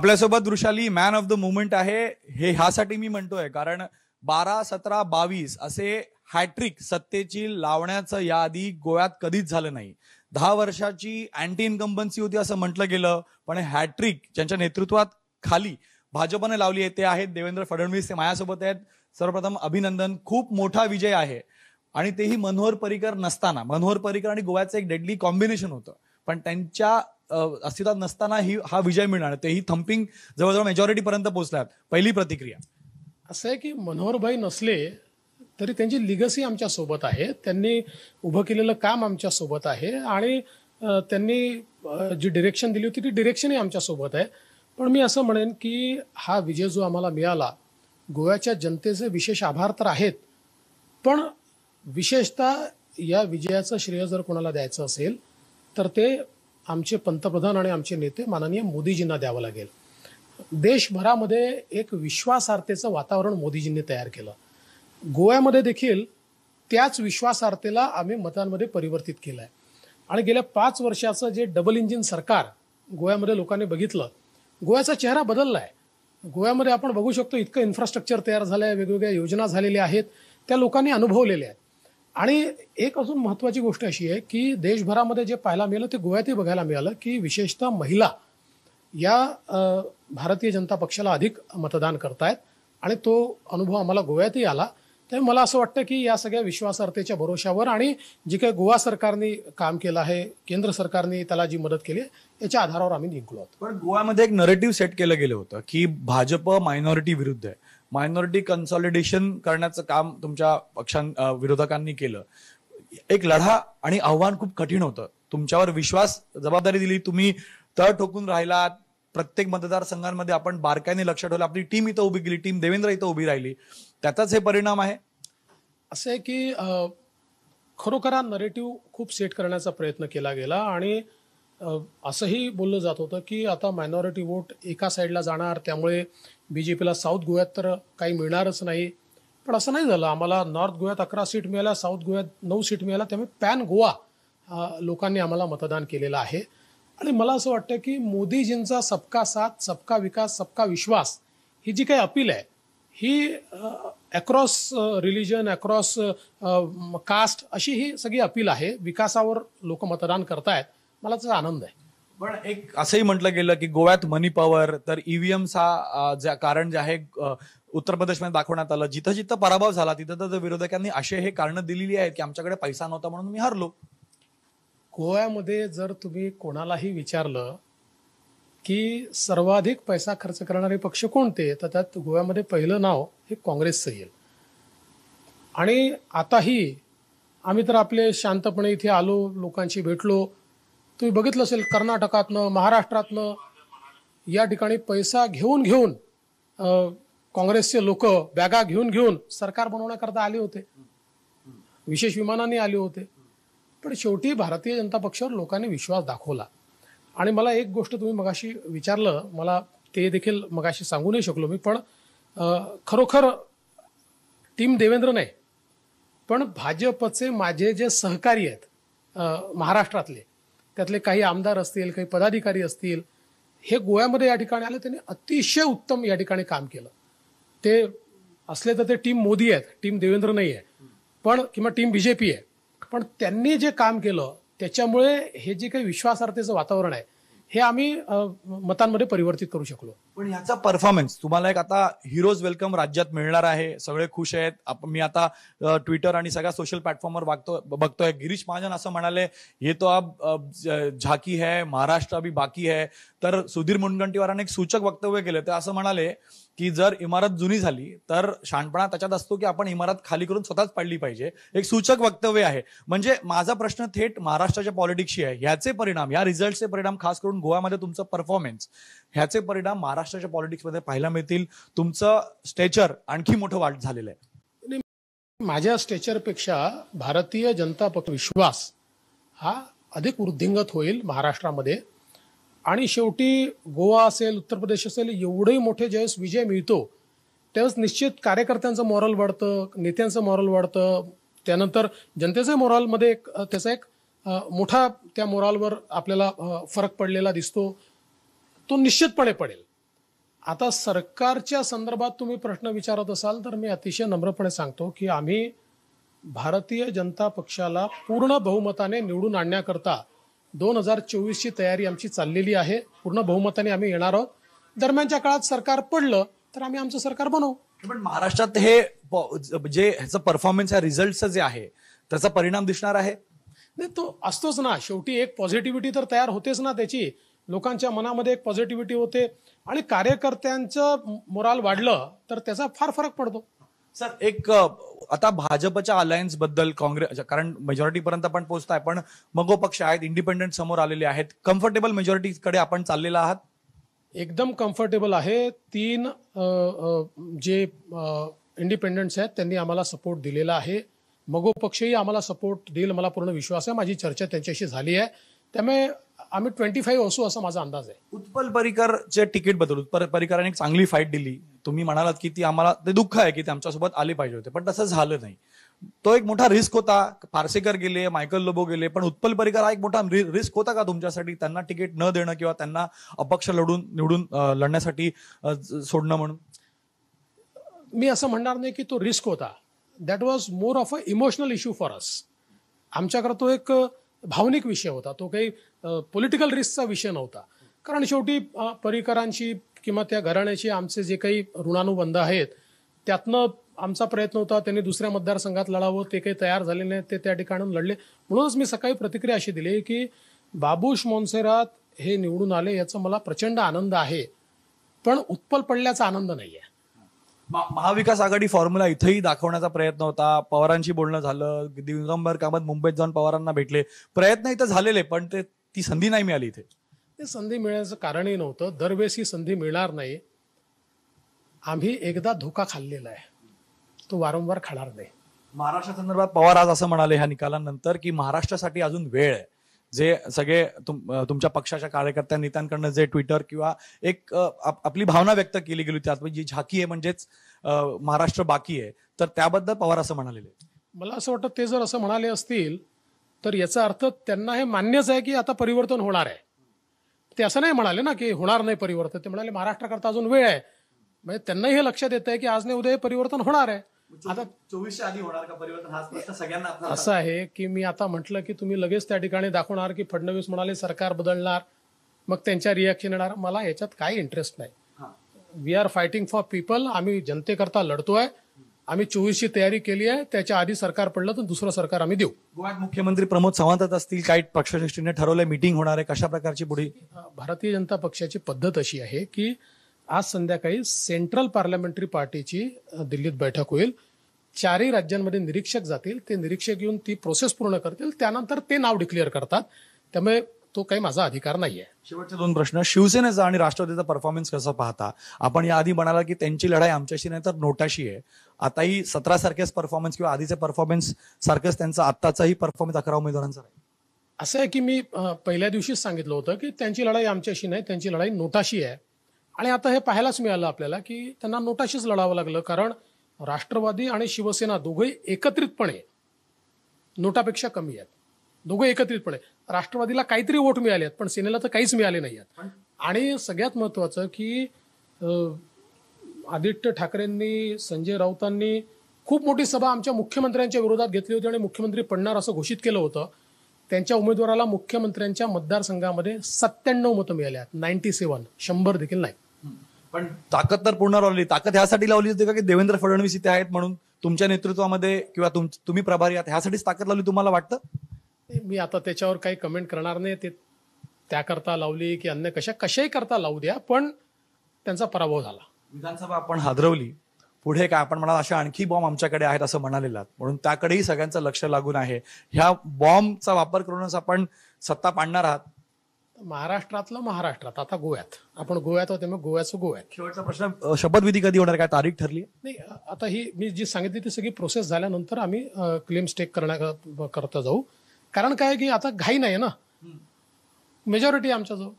आपल्यासोबत Vrushali man of the movement आहे हे ह्यासाठी मी म्हणतोय कारण बारा सतरा बावीस असे हॅट्रिक सत्तेची लावण्याचं यादी गोव्यात कधीच झालं नाही दहा वर्षाची अँटी इन्कम्बन्सी होती असं म्हटलं गेलं पण हॅट्रिक ज्यांच्या नेतृत्वात खाली भाजपने लावली आहे ते आहेत देवेंद्र फडणवीस ते माझ्यासोबत आहेत सर्वप्रथम अभिनंदन खूप मोठा विजय आहे आणि तेही मनोहर परिकर नसताना मनोहर परिकर आणि गोव्याचं एक डेडली कॉम्बिनेशन होतं पण त्यांच्या अस्तित्वात नसताना ही हा विजय मिळणार तेही थंपिंग जवळजवळ मेजॉरिटी पर्यंत पोहोचल्यात पहिली प्रतिक्रिया असं आहे की मनोहरभाई नसले तरी त्यांची लिगसी आमच्या सोबत आहे त्यांनी उभं केलेलं काम आमच्या सोबत आहे आणि त्यांनी जी डिरेक्शन दिली होती ती डिरेक्शनही आमच्या सोबत आहे पण मी असं म्हणेन की हा विजय जो आम्हाला मिळाला गोव्याच्या जनतेचे विशेष आभार तर आहेत पण विशेषतः या विजयाचं श्रेय जर कोणाला द्यायचं असेल तर ते आमचे पंतप्रधान आणि आमचे नेते माननीय मोदीजींना द्यावं लागेल देशभरामध्ये एक विश्वासार्हतेचं वातावरण मोदीजींनी तयार केलं गोव्यामध्ये देखील त्याच विश्वासार्हतेला आम्ही मतांमध्ये परिवर्तित केलं आहे आणि गेल्या पाच वर्षाचं जे डबल इंजिन सरकार गोव्यामध्ये लोकांनी बघितलं गोव्याचा चेहरा बदलला आहे गोव्यामध्ये आपण बघू शकतो इतकं इन्फ्रास्ट्रक्चर तयार झालं आहे वेगवेगळ्या योजना झालेल्या आहेत त्या लोकांनी अनुभवलेल्या आहेत आणि एक अजून महत्वाची गोष्ट अशी आहे की देशभरामध्ये जे पाहायला मिळालं ते गोव्यातही बघायला मिळालं की विशेषतः महिला या भारतीय जनता पक्षाला अधिक मतदान करतायत आणि तो अनुभव आम्हाला गोव्यातही आला त्यामुळे मला असं वाटतं की या सगळ्या विश्वासार्हतेच्या भरोशावर आणि जे काही गोवा सरकारने काम केलं आहे केंद्र सरकारने त्याला जी मदत केली याच्या आधारावर आम्ही जिंकलो आहोत पण गोव्यामध्ये एक नरेटिव्ह सेट केलं गेलं होतं की भाजप मायनॉरिटी विरुद्ध आहे मायनॉरिटी कन्सॉलिडेशन करण्याचं काम तुमच्या पक्षां विरोधकांनी केलं एक लढा आणि आव्हान खूप कठीण होतं तुमच्यावर विश्वास जबाबदारी दिली तुम्ही तळ ठोकून राहिलात प्रत्येक मतदारसंघांमध्ये आपण बारकाईने लक्ष ठेवलं आपली टीम इथं उभी केली टीम देवेंद्र इथं उभी राहिली त्याचाच हे परिणाम आहे असं आहे की खरोखर हा नरेटिव्ह खूप सेट करण्याचा प्रयत्न केला गेला आणि असंही बोललं जात होतं की आता मायनॉरिटी वोट एका साईडला जाणार त्यामुळे बी जे पीला साऊथ गोव्यात तर काही मिळणारच नाही पण असं नाही झालं आम्हाला नॉर्थ गोव्यात अकरा सीट मिळाल्या साऊथ गोव्यात नऊ सीट मिळाल्या त्यामुळे पॅन गोवा लोकांनी आम्हाला मतदान केलेलं आहे आणि मला असं वाटतं की मोदीजींचा सबका साथ सबका विकास सबका विश्वास ही जी काही अपील आहे ही अक्रॉस रिलिजन अक्रॉस कास्ट अशी ही सगळी अपील आहे विकासावर लोक मतदान करतायत मला त्याचा आनंद आहे पण एक असंही म्हटलं गेलं की गोव्यात मनी पॉवर तर ईव्हीएमचा e ज्या कारण जे आहे उत्तर प्रदेशमध्ये दाखवण्यात आलं जिथं जिथं पराभव झाला तिथं तर विरोधकांनी असे हे कारण दिलेली आहेत की आमच्याकडे पैसा नव्हता म्हणून मी हरलो गोव्यामध्ये जर तुम्ही कोणालाही विचारलं की सर्वाधिक पैसा खर्च करणारे पक्ष कोणते तर त्यात गोव्यामध्ये पहिलं नाव हे काँग्रेसचं येईल आणि आताही आम्ही तर आपले शांतपणे इथे आलो लोकांशी भेटलो तुम्ही बघितलं असेल कर्नाटकातनं महाराष्ट्रातनं या ठिकाणी पैसा घेऊन घेऊन काँग्रेसचे लोक बॅगा घेऊन घेऊन सरकार बनवण्याकरता आले होते विशेष विमानाने आले होते पण शेवटी भारतीय जनता पक्षावर लोकांनी विश्वास दाखवला आणि मला एक गोष्ट तुम्ही मगाशी विचारलं मला ते देखील मगाशी सांगू नाही शकलो मी पण खरोखर टीम देवेंद्र नाही पण भाजपचे माझे जे सहकारी आहेत महाराष्ट्रातले त्यातले काही आमदार असतील काही पदाधिकारी असतील हे गोव्यामध्ये या ठिकाणी आले त्यांनी अतिशय उत्तम या ठिकाणी काम केलं ते असले तर ते टीम मोदी आहेत टीम देवेंद्र नाही आहे पण किंवा टीम बीजेपी आहे पण त्यांनी जे काम केलं त्याच्यामुळे हे जे काही विश्वासार्हतेचं वातावरण आहे हे आम्ही मतांमध्ये परिवर्तित करू शकलो पण ह्याचा परफॉर्मन्स तुम्हाला एक आता हिरोज वेलकम राज्यात मिळणार आहे सगळे खुश आहेत मी आता ट्विटर आणि सगळ्या सोशल प्लॅटफॉर्मवर बघतो बघतोय गिरीश महाजन असं म्हणाले हे तो अब झाकी है महाराष्ट्र अभी बाकी है तर सुधीर मुनगंटीवारांनी एक सूचक वक्तव्य केलं ते असं म्हणाले की जर इमारत जुनी झाली तर शहाणपणा त्याच्यात असतो की आपण इमारत खाली करून स्वतःच पाडली पाहिजे एक सूचक वक्तव्य आहे म्हणजे माझा प्रश्न थेट महाराष्ट्राच्या पॉलिटिक्सशी आहे ह्याचे परिणाम या रिझल्टचे परिणाम खास करून गोव्यामध्ये तुमचं परफॉर्मन्स ह्याचे परिणाम महाराष्ट्राच्या पॉलिटिक्समध्ये पाहायला मिळतील तुमचं स्टेचर आणखी मोठं वाट झालेलं आहे माझ्या स्टेचरपेक्षा भारतीय जनता पक्ष विश्वास हा अधिक वृद्धिंगत होईल महाराष्ट्रामध्ये आणि शेवटी गोवा असेल उत्तर प्रदेश असेल एवढे मोठे ज्यावेळेस विजय मिळतो त्यावेळेस निश्चित कार्यकर्त्यांचं मॉरल वाढतं नेत्यांचं मॉरल वाढतं त्यानंतर जनतेचं मॉरलमध्ये एक त्याचा एक मोठा त्या मॉरलवर आपल्याला फरक पडलेला दिसतो तो निश्चितपणे पडेल आता सरकारच्या संदर्भात तुम्ही प्रश्न विचारत असाल तर मी अतिशय नम्रपणे सांगतो की आम्ही भारतीय जनता पक्षाला पूर्ण बहुमताने निवडून आणण्याकरता दोन हजार चोवीसची तयारी आमची चाललेली आहे पूर्ण बहुमताने आम्ही येणार आहोत दरम्यानच्या काळात सरकार पडलं तर आम्ही आमचं सरकार बनवू पण महाराष्ट्रात हे जे ह्याचं परफॉर्मन्स रिझल्टचं जे आहे त्याचा परिणाम दिसणार आहे नाही तो असतोच ना शेवटी एक पॉझिटिव्हिटी तर तयार होतेच ना त्याची लोकांच्या मनामध्ये एक पॉझिटिव्हिटी होते आणि कार्यकर्त्यांचं मोराल वाढलं तर त्याचा फार फरक पडतो सर एक आता भाजपच्या अलायन्स बद्दल काँग्रेस कारण मेजॉरिटी पर्यंत आपण पोहोचताय पण मगो पक्ष आहेत इंडिपेंडेंट समोर आलेले आहेत कम्फर्टेबल मेजॉरिटीकडे आपण चाललेला आहात एकदम कम्फर्टेबल आहे तीन जे इंडिपेंडेंट्स आहेत त्यांनी आम्हाला सपोर्ट दिलेला आहे मगो पक्षही आम्हाला सपोर्ट देईल मला पूर्ण विश्वास आहे माझी चर्चा त्यांच्याशी झाली आहे त्यामुळे आम्ही ट्वेंटी फाईव्ह असू असा माझा अंदाज आहे उत्पल परिकरचे तिकीट बदल उत्पल परिकरांनी एक चांगली फाईट दिली तुम्ही म्हणालात की ती आम्हाला ते दुःख आहे की ते आमच्यासोबत आले पाहिजे होते पण तसं झालं नाही तो एक मोठा रिस्क होता पारसेकर गेले मायकल लोबो गेले पण उत्पल परिकर हा एक मोठा रिस्क होता का तुमच्यासाठी त्यांना तिकीट न देणं किंवा त्यांना अपक्ष लढून निवडून लढण्यासाठी सोडणं म्हणून मी असं म्हणणार नाही की तो रिस्क होता that was more of a emotional issue for us आमच्याकडे तो एक भावनिक विषय होता तो काही पॉलिटिकल रिस्कचा विषय नव्हता कारण शेवटी परिकरांशी किंवा त्या घराण्याशी आमचे जे काही ऋणानुबंध आहेत त्यातनं आमचा प्रयत्न होता त्यांनी दुसऱ्या मतदारसंघात लढावं ते काही तयार झाले नाही ते त्या ठिकाणून लढले म्हणूनच मी सकाळी प्रतिक्रिया अशी दिली की बाबूश मोन्सेरात हे निवडून आले याचा मला प्रचंड आनंद आहे पण उत्पल पडल्याचा आनंद नाही आहे महाविकास आघाडी फॉर्म्युला इथंही दाखवण्याचा प्रयत्न होता पवारांशी बोलणं झालं दिगंबर कामत मुंबईत जाऊन पवारांना भेटले प्रयत्न इथं झालेले पण ते ती संधी नाही मिळाली इथे ते संधी मिळण्याचं कारणही नव्हतं दरवेळेस ही संधी मिळणार नाही आम्ही एकदा धोका खाल्लेला आहे तो वारंवार खाणार नाही महाराष्ट्रा संदर्भात पवार आज असं म्हणाले ह्या निकालानंतर की महाराष्ट्रासाठी अजून वेळ आहे जे सगळे तुम तुमच्या पक्षाच्या कार्यकर्त्या नेत्यांकडनं जे ट्विटर किंवा एक आपली भावना व्यक्त केली गेली त्यात जी झाकी आहे म्हणजेच महाराष्ट्र बाकी आहे तर त्याबद्दल पवार असं म्हणाले मला असं वाटतं ते जर असं म्हणाले असतील तर याचा अर्थ त्यांना हे मान्यच आहे की आता परिवर्तन होणार आहे ते असं नाही म्हणाले ना की होणार नाही परिवर्तन ते म्हणाले महाराष्ट्राकरता अजून वेळ आहे म्हणजे त्यांना हे लक्षात येत आहे की आज नाही उद्या हे परिवर्तन होणार आहे म्हणजे आता आधी होणार का परिवर्तन सगळ्यांना असं आहे की मी आता म्हटलं की तुम्ही लगेच त्या ठिकाणी दाखवणार की फडणवीस म्हणाले सरकार बदलणार मग त्यांच्या रिॲक्शन येणार मला याच्यात काही इंटरेस्ट नाही we are fighting for people आम्ही जनतेकरता लढतोय आम्ही चोवीसची तयारी केली आहे त्याच्या आधी सरकार पडलं तर दुसरं सरकार आम्ही देऊ गोव्यात मुख्यमंत्री प्रमोद सावंत असतील काही पक्षश्रेष्ठीने ठरवलंय मिटिंग होणार आहे कशा प्रकारची पुढे भारतीय जनता पक्षाची पद्धत अशी आहे की आज संध्याकाळी सेंट्रल पार्लमेंटरी पार्टीची दिल्लीत बैठक होईल चारही राज्यांमध्ये निरीक्षक जातील ते निरीक्षक येऊन ती प्रोसेस पूर्ण करतील त्यानंतर ते नाव डिक्लेअर करतात त्यामुळे तो काही माझा अधिकार नाहीये शेवटचे दोन प्रश्न शिवसेनेचा आणि राष्ट्रवादीचा परफॉर्मन्स कसा पाहता आपण आधी म्हणाला की त्यांची लढाई आमच्याशी नाही तर नोटाशी आहे आताही सतरा सारखेच परफॉर्मन्स किंवा आधीचे परफॉर्मन्स सारखंच त्यांचा आत्ताचाही परफॉर्मन्स अकरा उमेदवारांचा आहे असं आहे की मी पहिल्या दिवशीच सांगितलं होतं की त्यांची लढाई आमच्याशी नाही त्यांची लढाई नोटाशी आहे आणि आता हे पाहायलाच मिळालं आपल्याला की त्यांना नोटाशीच लढावं लागलं कारण राष्ट्रवादी आणि शिवसेना दोघंही एकत्रितपणे नोटापेक्षा कमी आहेत दोघं एकत्रितपणे राष्ट्रवादीला काहीतरी वोट मिळाले आहेत पण सेनेला तर काहीच मिळाले नाही आहेत आणि सगळ्यात महत्वाचं की आदित्य ठाकरेंनी संजय राऊतांनी खूप मोठी सभा आमच्या मुख्यमंत्र्यांच्या विरोधात घेतली होती आणि मुख्यमंत्री पडणार असं घोषित केलं होतं त्यांच्या उमेदवाराला मुख्यमंत्र्यांच्या मतदारसंघामध्ये सत्त्याण्णव मतं मिळाली आहेत नाईन्टी सेवन शंभर देखील नाही पण ताकद तर पूर्ण लावली ताकद ह्यासाठी लावली होती का की देवेंद्र फडणवीस इथे आहेत म्हणून तुमच्या नेतृत्वामध्ये किंवा तुम्ही प्रभारी आहात ह्यासाठीच ताकद लावली तुम्हाला वाटतं मी आता त्याच्यावर काही कमेंट करणार नाही ते त्याकरता लावली की अन्य कशा कशाही करता लावू द्या पण त्यांचा पराभव झाला विधानसभा आपण हादरवली पुढे काय आपण म्हणाल अशा आणखी बॉम्ब आमच्याकडे आहेत असं म्हणालेला म्हणून त्याकडेही सगळ्यांचं लक्ष लागून आहे ह्या बॉम्बचा वापर करूनच आपण सत्ता पाडणार आहात महाराष्ट्रातलं महाराष्ट्रात आता गोव्यात आपण गोव्यात होते मग गोव्याचं गोव्यात शेवटचा प्रश्न शपथविधी कधी होणार काय तारीख ठरली नाही आता ही मी जी सांगितली ती सगळी प्रोसेस झाल्यानंतर आम्ही क्लेम स्टेक करण्या करता जाऊ कारण काय की आता घाई नाही ना मेजॉरिटी आमच्याजवळ